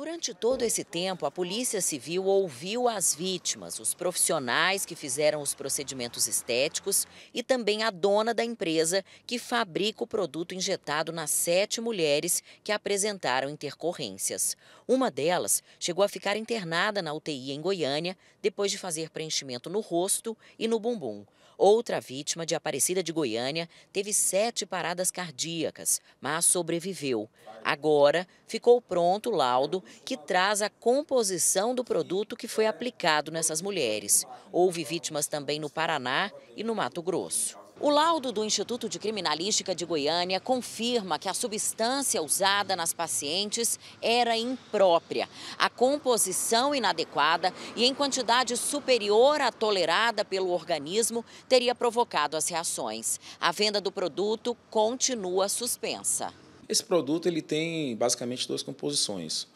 Durante todo esse tempo, a Polícia Civil ouviu as vítimas, os profissionais que fizeram os procedimentos estéticos e também a dona da empresa que fabrica o produto injetado nas sete mulheres que apresentaram intercorrências. Uma delas chegou a ficar internada na UTI em Goiânia depois de fazer preenchimento no rosto e no bumbum. Outra vítima de Aparecida de Goiânia teve sete paradas cardíacas, mas sobreviveu. Agora ficou pronto o laudo que traz a composição do produto que foi aplicado nessas mulheres. Houve vítimas também no Paraná e no Mato Grosso. O laudo do Instituto de Criminalística de Goiânia confirma que a substância usada nas pacientes era imprópria, a composição inadequada e em quantidade superior à tolerada pelo organismo teria provocado as reações. A venda do produto continua suspensa. Esse produto ele tem basicamente duas composições.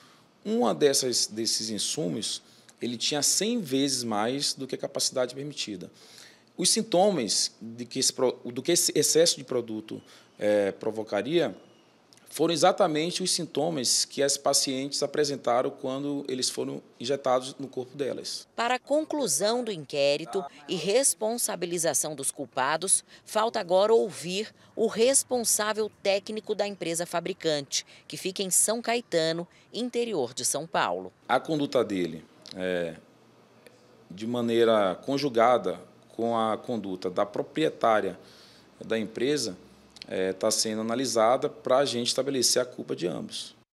Uma dessas desses insumos, ele tinha 100 vezes mais do que a capacidade permitida. Os sintomas de que esse, do que esse excesso de produto é, provocaria foram exatamente os sintomas que as pacientes apresentaram quando eles foram injetados no corpo delas. Para a conclusão do inquérito e responsabilização dos culpados, falta agora ouvir o responsável técnico da empresa fabricante, que fica em São Caetano, interior de São Paulo. A conduta dele, é, de maneira conjugada com a conduta da proprietária da empresa, está é, tá sendo analisada para a gente estabelecer a culpa de ambos.